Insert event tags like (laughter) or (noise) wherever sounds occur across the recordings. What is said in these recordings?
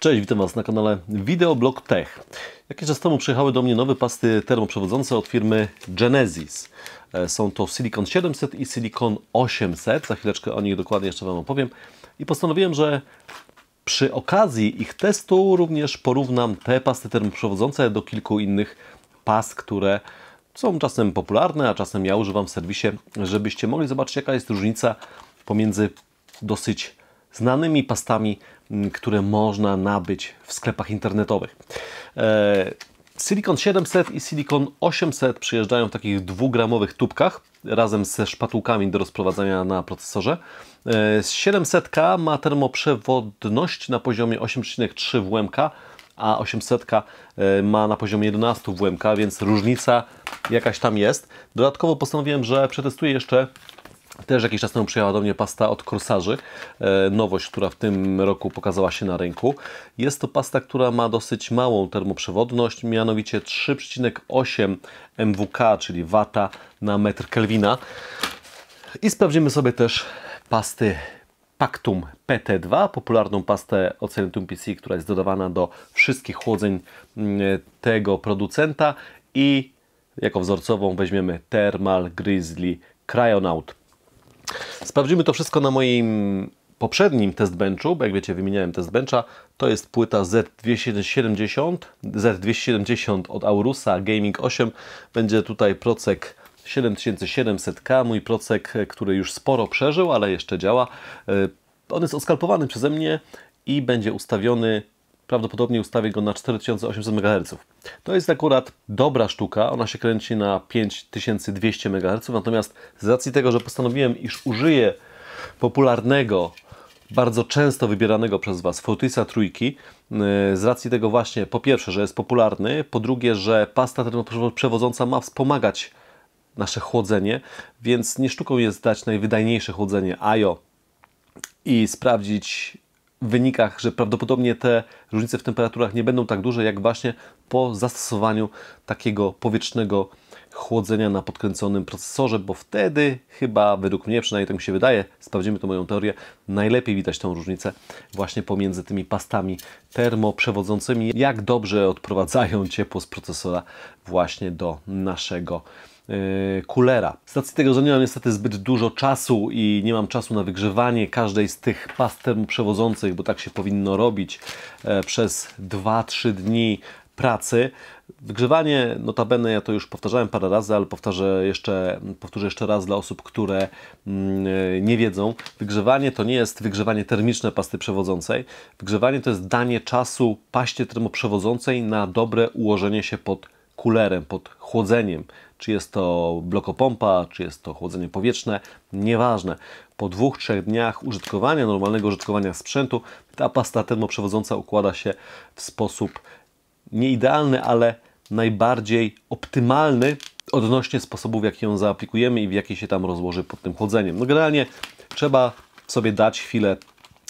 Cześć, witam Was na kanale Videoblog Tech. Jakiś czas temu przyjechały do mnie nowe pasty termoprzewodzące od firmy Genesis. E, są to Silicon 700 i Silicon 800. Za chwileczkę o nich dokładnie jeszcze Wam opowiem. I postanowiłem, że przy okazji ich testu również porównam te pasty termoprzewodzące do kilku innych past, które są czasem popularne, a czasem ja używam w serwisie, żebyście mogli zobaczyć jaka jest różnica pomiędzy dosyć znanymi pastami, mm, które można nabyć w sklepach internetowych. E, Silicon 700 i Silicon 800 przyjeżdżają w takich dwugramowych tubkach razem ze szpatułkami do rozprowadzania na procesorze. 700K e, ma termoprzewodność na poziomie 8,3 WMK, a 800K e, ma na poziomie 11 WMK, więc różnica jakaś tam jest. Dodatkowo postanowiłem, że przetestuję jeszcze też jakiś czas temu przyjechała do mnie pasta od Korsarzy, e, nowość, która w tym roku pokazała się na rynku. Jest to pasta, która ma dosyć małą termoprzewodność, mianowicie 3,8 MWK, czyli wata na metr kelwina. I sprawdzimy sobie też pasty Pactum PT2, popularną pastę Ocelentum PC, która jest dodawana do wszystkich chłodzeń mm, tego producenta i jako wzorcową weźmiemy Thermal Grizzly Cryonaut Sprawdzimy to wszystko na moim poprzednim testbenchu, bo jak wiecie wymieniałem testbencha, to jest płyta Z270, Z270 od Aurusa Gaming 8, będzie tutaj procek 7700K, mój procek, który już sporo przeżył, ale jeszcze działa. E, on jest oskalpowany przeze mnie i będzie ustawiony Prawdopodobnie ustawię go na 4800 MHz. To jest akurat dobra sztuka, ona się kręci na 5200 MHz, natomiast z racji tego, że postanowiłem, iż użyję popularnego, bardzo często wybieranego przez Was Fortisa trójki, y, z racji tego właśnie, po pierwsze, że jest popularny, po drugie, że pasta termoprzewodząca ma wspomagać nasze chłodzenie, więc nie sztuką jest dać najwydajniejsze chłodzenie AJO i sprawdzić wynikach, że prawdopodobnie te różnice w temperaturach nie będą tak duże, jak właśnie po zastosowaniu takiego powietrznego chłodzenia na podkręconym procesorze, bo wtedy chyba, według mnie, przynajmniej tak mi się wydaje, sprawdzimy to moją teorię, najlepiej widać tą różnicę właśnie pomiędzy tymi pastami termoprzewodzącymi, jak dobrze odprowadzają ciepło z procesora właśnie do naszego Y, kulera. Z racji tego, że nie mam niestety zbyt dużo czasu i nie mam czasu na wygrzewanie każdej z tych past przewodzących, bo tak się powinno robić e, przez 2-3 dni pracy. Wygrzewanie, notabene ja to już powtarzałem parę razy, ale powtarzę jeszcze, powtórzę jeszcze raz dla osób, które mm, e, nie wiedzą. Wygrzewanie to nie jest wygrzewanie termiczne pasty przewodzącej. Wygrzewanie to jest danie czasu paście termoprzewodzącej na dobre ułożenie się pod kulerem, pod chłodzeniem, czy jest to blokopompa, czy jest to chłodzenie powietrzne, nieważne. Po dwóch, trzech dniach użytkowania, normalnego użytkowania sprzętu, ta pasta termoprzewodząca układa się w sposób nieidealny, ale najbardziej optymalny odnośnie sposobów, w jaki ją zaaplikujemy i w jaki się tam rozłoży pod tym chłodzeniem. No generalnie trzeba sobie dać chwilę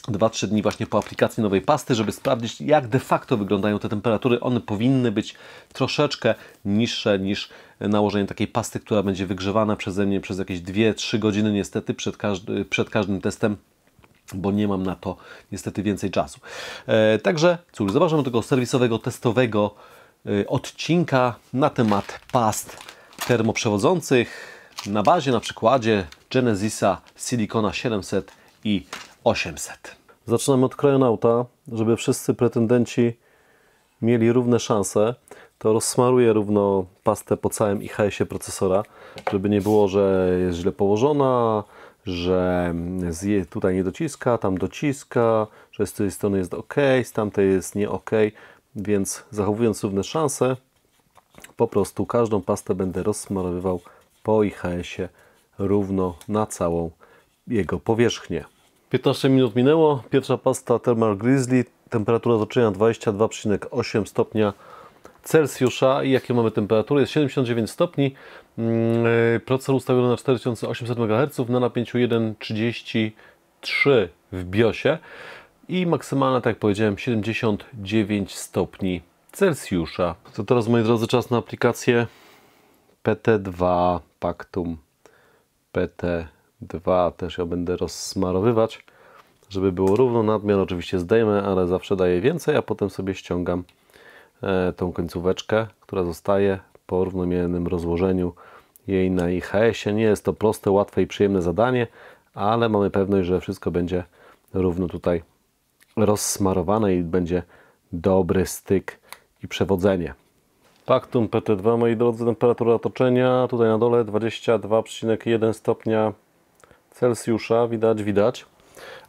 2-3 dni właśnie po aplikacji nowej pasty, żeby sprawdzić jak de facto wyglądają te temperatury. One powinny być troszeczkę niższe niż nałożenie takiej pasty, która będzie wygrzewana przeze mnie przez jakieś 2-3 godziny niestety przed, każdy, przed każdym testem bo nie mam na to niestety więcej czasu. E, także cóż, zapraszam tego serwisowego, testowego e, odcinka na temat past termoprzewodzących na bazie, na przykładzie Genesisa Silicona 700 i 800. Zaczynamy od krajonauta, żeby wszyscy pretendenci mieli równe szanse to rozsmaruję równo pastę po całym IHS-ie procesora, żeby nie było, że jest źle położona, że tutaj nie dociska, tam dociska, że z tej strony jest ok, z tamtej jest nie ok, więc zachowując równe szanse, po prostu każdą pastę będę rozsmarowywał po IHS-ie równo na całą jego powierzchnię. 15 minut minęło, pierwsza pasta Thermal Grizzly, temperatura zaczyna 22,8 stopnia Celsjusza i jakie mamy temperatury. Jest 79 stopni, mm, e, procesor ustawiony na 4800 MHz na napięciu 1,33 w BIOSie i maksymalna, tak jak powiedziałem, 79 stopni Celsjusza. To teraz, moi drodzy, czas na aplikację PT2 Pactum PT2. Też ja będę rozsmarowywać, żeby było równo. Nadmiar oczywiście zdejmę, ale zawsze daję więcej, a potem sobie ściągam E, tą końcóweczkę, która zostaje po równomiernym rozłożeniu jej na ihs Nie jest to proste, łatwe i przyjemne zadanie, ale mamy pewność, że wszystko będzie równo tutaj rozsmarowane i będzie dobry styk i przewodzenie. Paktum PT2, moi drodzy, temperatura otoczenia tutaj na dole 22,1 stopnia Celsjusza, widać, widać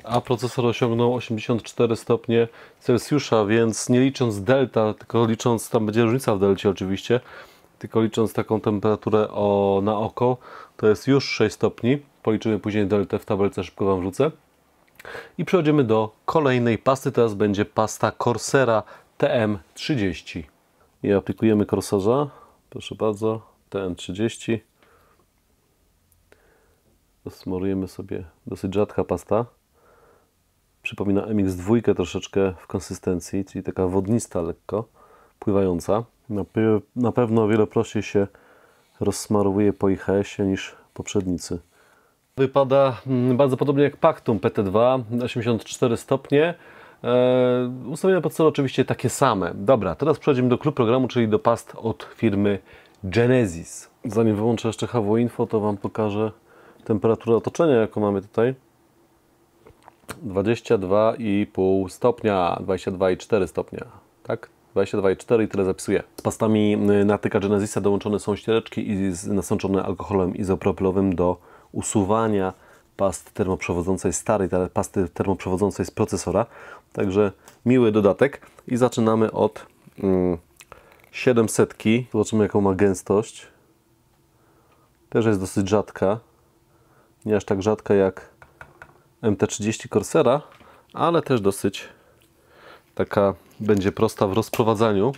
a procesor osiągnął 84 stopnie Celsjusza, więc nie licząc delta, tylko licząc, tam będzie różnica w delcie oczywiście, tylko licząc taką temperaturę o, na oko, to jest już 6 stopni. Policzymy później deltę w tabelce, szybko Wam wrzucę. I przechodzimy do kolejnej pasty. Teraz będzie pasta Corsera TM30. I aplikujemy Corsera, Proszę bardzo, TM30. Smorujemy sobie dosyć rzadka pasta przypomina MX-2 troszeczkę w konsystencji, czyli taka wodnista lekko, pływająca. Na, na pewno o wiele prościej się rozsmarowuje po IHS-ie niż poprzednicy. Wypada mm, bardzo podobnie jak Pactum PT2, 84 stopnie. E, ustawienia ustawione oczywiście takie same. Dobra, teraz przechodzimy do klub programu, czyli do past od firmy Genesis. Zanim wyłączę jeszcze HW Info, to Wam pokażę temperaturę otoczenia, jaką mamy tutaj. 22,5 stopnia, 22,4 stopnia, tak? 22,4 i tyle zapisuję. Z pastami y, natyka Genesisa dołączone są ściereczki i nasączone alkoholem izopropylowym do usuwania past termoprzewodzącej starej, pasty termoprzewodzącej z procesora. Także miły dodatek i zaczynamy od mm, 700. Zobaczymy jaką ma gęstość. Też jest dosyć rzadka. Nie aż tak rzadka jak MT-30 Corsera, ale też dosyć taka będzie prosta w rozprowadzaniu.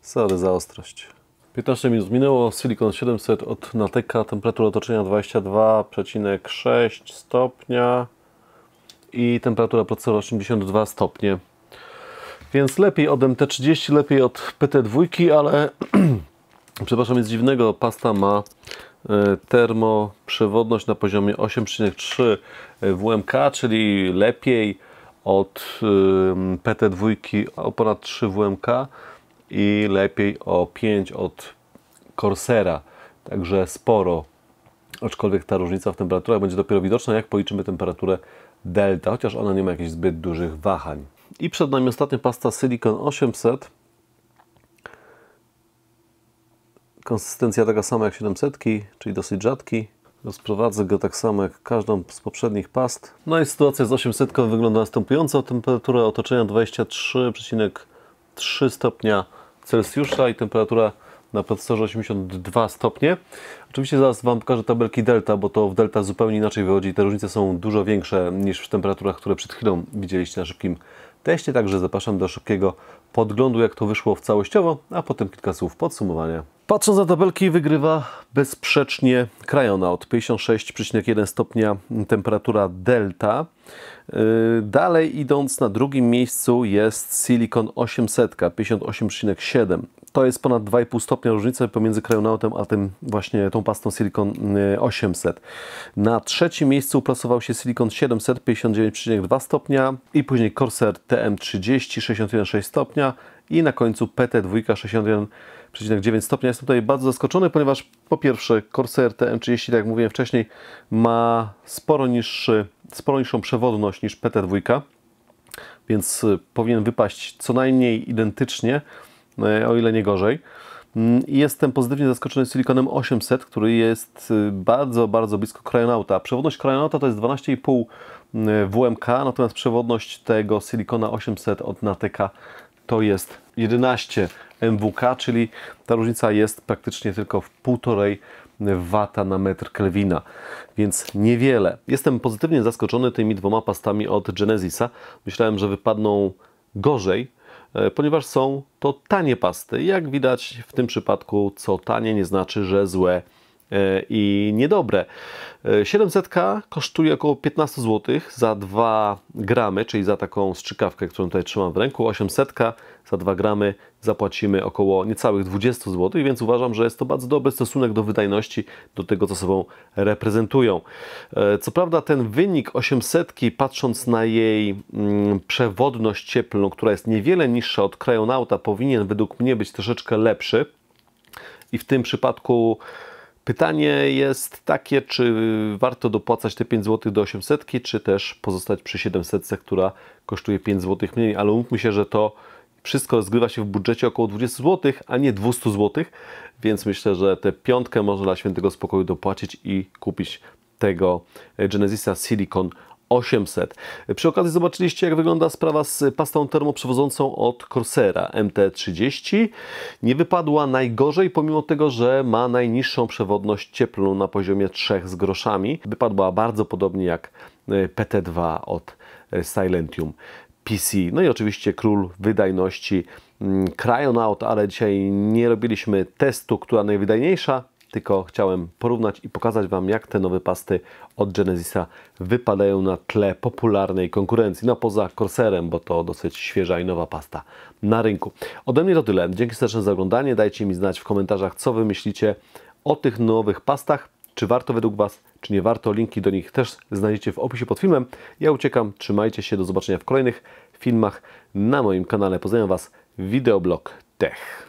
Sorry za ostrość. 15 minut minęło, silikon 700 od Nateka, temperatura otoczenia 22,6 stopnia i temperatura procesora 82 stopnie. Więc lepiej od MT30, lepiej od PT2, ale (clears throat) przepraszam, jest dziwnego, pasta ma E, termoprzewodność na poziomie 8,3 WMK, czyli lepiej od PT2 o ponad 3 WMK i lepiej o 5 od Corsera, także sporo. Aczkolwiek ta różnica w temperaturach będzie dopiero widoczna, jak policzymy temperaturę delta, chociaż ona nie ma jakichś zbyt dużych wahań. I przed nami ostatnia pasta Silicon 800, Konsystencja taka sama jak 700, czyli dosyć rzadki. Rozprowadzę go tak samo jak każdą z poprzednich past. No i sytuacja z 800 wygląda następująco. Temperatura otoczenia 23,3 stopnia Celsjusza i temperatura na procesorze 82 stopnie. Oczywiście zaraz Wam pokażę tabelki delta, bo to w delta zupełnie inaczej wychodzi. Te różnice są dużo większe niż w temperaturach, które przed chwilą widzieliście na szybkim teście, także zapraszam do szybkiego podglądu, jak to wyszło w całościowo, a potem kilka słów podsumowania. Patrząc na tabelki, wygrywa bezsprzecznie od 56,1 stopnia temperatura delta. Yy, dalej idąc na drugim miejscu jest Silicon 800, 58,7 to jest ponad 2,5 stopnia różnica pomiędzy krajonautem a tym właśnie tą pastą Silicon 800. E, na trzecim miejscu uplasował się Silicon 700 59,2 stopnia i później Corsair TM30 61,6 stopnia i na końcu PT2 61,9 stopnia. Jestem tutaj bardzo zaskoczony, ponieważ po pierwsze Corsair TM30, tak jak mówiłem wcześniej, ma sporo, niższy, sporo niższą przewodność niż PT2, więc powinien wypaść co najmniej identycznie E, o ile nie gorzej. Mm, jestem pozytywnie zaskoczony Siliconem 800, który jest y, bardzo, bardzo blisko Cryonauta. Przewodność Cryonauta to jest 12,5 y, WMK, natomiast przewodność tego Silicona 800 od Nateka to jest 11 MWK, czyli ta różnica jest praktycznie tylko w 1,5 wata na metr kelwina, więc niewiele. Jestem pozytywnie zaskoczony tymi dwoma pastami od Genesisa. Myślałem, że wypadną gorzej, E, ponieważ są to tanie pasty. Jak widać w tym przypadku, co tanie nie znaczy, że złe E, i niedobre. 700 e, kosztuje około 15 zł za 2 gramy, czyli za taką strzykawkę, którą tutaj trzymam w ręku. 800 za 2 gramy zapłacimy około niecałych 20 zł, więc uważam, że jest to bardzo dobry stosunek do wydajności, do tego, co sobą reprezentują. E, co prawda ten wynik 800, patrząc na jej mm, przewodność cieplną, która jest niewiele niższa od krajonauta, powinien według mnie być troszeczkę lepszy. I w tym przypadku Pytanie jest takie, czy warto dopłacać te 5 zł do 800, czy też pozostać przy 700, która kosztuje 5 zł mniej, ale mówmy się, że to wszystko zgrywa się w budżecie około 20 zł, a nie 200 zł, więc myślę, że tę piątkę można dla świętego spokoju dopłacić i kupić tego Genesisa Silicon 800. Przy okazji zobaczyliście, jak wygląda sprawa z pastą termoprzewodzącą od Corsera MT30. Nie wypadła najgorzej, pomimo tego, że ma najniższą przewodność cieplną na poziomie 3 z groszami. Wypadła bardzo podobnie jak e, PT2 od e, Silentium PC. No i oczywiście król wydajności mm, Cryonaut, ale dzisiaj nie robiliśmy testu, która najwydajniejsza, tylko chciałem porównać i pokazać Wam, jak te nowe pasty od Genesisa wypadają na tle popularnej konkurencji, no poza Corsairem, bo to dosyć świeża i nowa pasta na rynku. Ode mnie to tyle. Dzięki serdecznie za oglądanie. Dajcie mi znać w komentarzach, co Wy myślicie o tych nowych pastach, czy warto według Was, czy nie warto. Linki do nich też znajdziecie w opisie pod filmem. Ja uciekam, trzymajcie się, do zobaczenia w kolejnych filmach na moim kanale. Pozdrawiam Was, Wideoblog Tech.